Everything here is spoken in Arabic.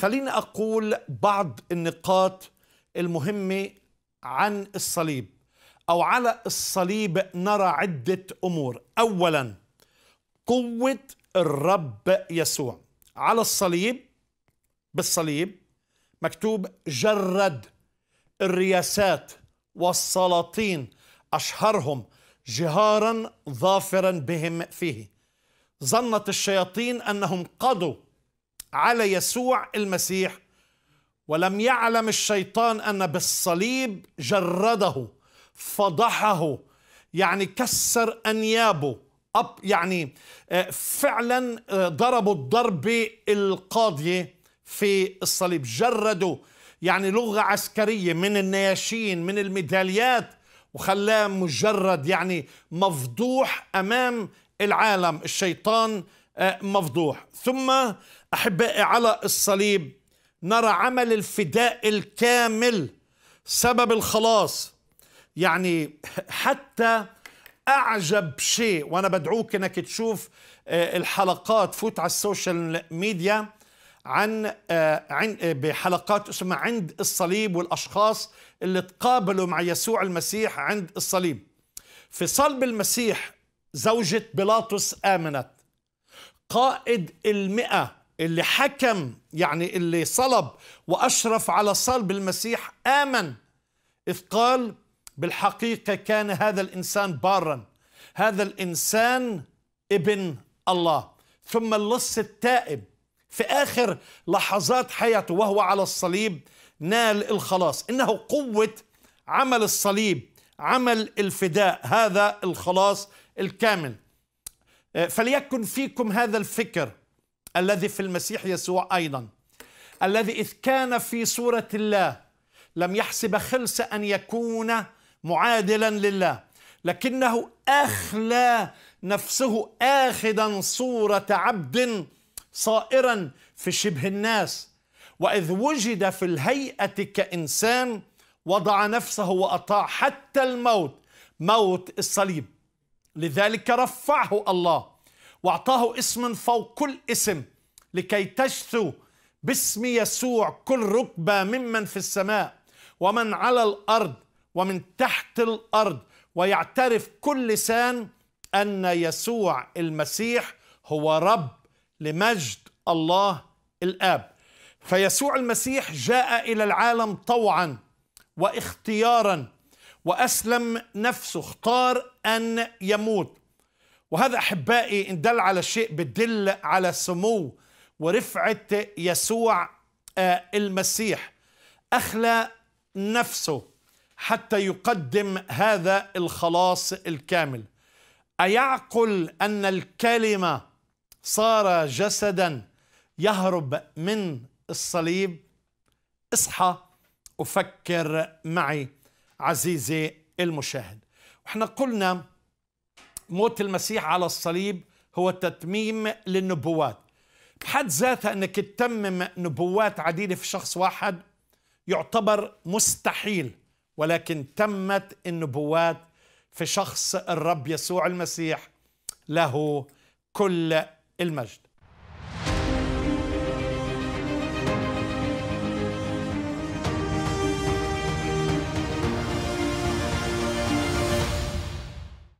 خليني أقول بعض النقاط المهمة عن الصليب أو على الصليب نرى عدة أمور أولا قوة الرب يسوع على الصليب بالصليب مكتوب جرد الرياسات والسلاطين أشهرهم جهارا ظافرا بهم فيه ظنت الشياطين أنهم قضوا على يسوع المسيح ولم يعلم الشيطان ان بالصليب جرده فضحه يعني كسر انيابه أب يعني آه، فعلا آه، ضربوا الضربه القاضيه في الصليب جردوا يعني لغه عسكريه من النياشين من الميداليات وخلاه مجرد يعني مفضوح امام العالم الشيطان آه، مفضوح ثم أحبائي على الصليب نرى عمل الفداء الكامل سبب الخلاص يعني حتى أعجب شيء وأنا بدعوك أنك تشوف آه، الحلقات فوت على السوشيال ميديا عن آه، بحلقات اسمها عند الصليب والأشخاص اللي تقابلوا مع يسوع المسيح عند الصليب في صلب المسيح زوجة بيلاطس آمنت قائد المئة اللي حكم يعني اللي صلب وأشرف على صلب المسيح آمن إذ قال بالحقيقة كان هذا الإنسان بارا هذا الإنسان ابن الله ثم اللص التائب في آخر لحظات حياته وهو على الصليب نال الخلاص إنه قوة عمل الصليب عمل الفداء هذا الخلاص الكامل آه، فليكن فيكم هذا الفكر الذي في المسيح يسوع ايضا الذي اذ كان في صوره الله لم يحسب خلص ان يكون معادلا لله لكنه اخلى نفسه اخذا صوره عبد صائرا في شبه الناس واذ وجد في الهيئه كانسان وضع نفسه واطاع حتى الموت موت الصليب لذلك رفعه الله واعطاه اسم فوق كل اسم لكي تجثو باسم يسوع كل ركبه ممن في السماء ومن على الارض ومن تحت الارض ويعترف كل لسان ان يسوع المسيح هو رب لمجد الله الاب فيسوع المسيح جاء الى العالم طوعا واختيارا وأسلم نفسه اختار أن يموت وهذا أحبائي إن دل على شيء بدل على سمو ورفعة يسوع آه، المسيح أخلى نفسه حتى يقدم هذا الخلاص الكامل أيعقل أن الكلمة صار جسدا يهرب من الصليب اصحى وفكر معي عزيزي المشاهد وإحنا قلنا موت المسيح على الصليب هو تتميم للنبوات بحد ذاتها انك تتمم نبوات عديده في شخص واحد يعتبر مستحيل ولكن تمت النبوات في شخص الرب يسوع المسيح له كل المجد